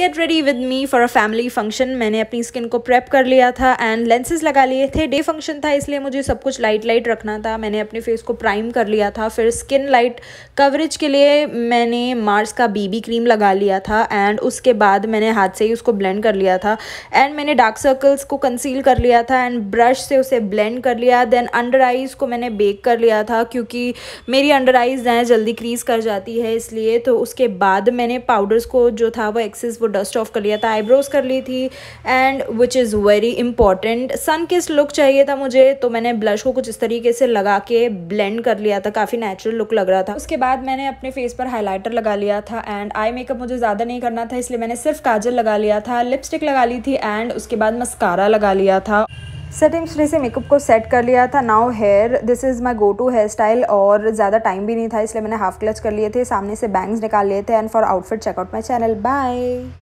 gate ready with me for a family function मैंने अपनी skin को प्रेप कर लिया था एंड लेंसेज लगा लिए थे डे फंक्शन था इसलिए मुझे सब कुछ लाइट लाइट रखना था मैंने अपने फेस को प्राइम कर लिया था फिर स्किन लाइट कवरेज के लिए मैंने मार्स का बीबी क्रीम लगा लिया था एंड उसके बाद मैंने हाथ से ही उसको ब्लेंड कर लिया था एंड मैंने डार्क सर्कल्स को कंसील कर लिया था एंड ब्रश से उसे ब्लेंड कर लिया देन अंडर आइज़ को मैंने बेक कर लिया था क्योंकि मेरी अंडर आइज़ हैं जल्दी क्रीज कर जाती है इसलिए तो उसके बाद मैंने पाउडर्स को जो था वो एक्सेस वो डस्ट ऑफ कर लिया था आईब्रोज कर ली थी and which is very important sun kiss look चाहिए था मुझे तो मैंने ब्लश को कुछ इस तरीके से लगा के ब्लेंड कर लिया था काफ़ी नेचुरल लुक लग रहा था उसके बाद मैंने अपने फेस पर हाईलाइटर लगा लिया था एंड आई मेकअप मुझे ज़्यादा नहीं करना था इसलिए मैंने सिर्फ काजल लगा लिया था लिपस्टिक लगा ली थी एंड उसके बाद मस्कारा लगा लिया था सेटिंग स्प्रे से मेकअप को सेट कर लिया था now hair this is my go to hair style और ज़्यादा टाइम भी नहीं था इसलिए मैंने हाफ क्लच कर लिए थे सामने से बैंग्स निकाल लिए थे and for outfit check out my channel bye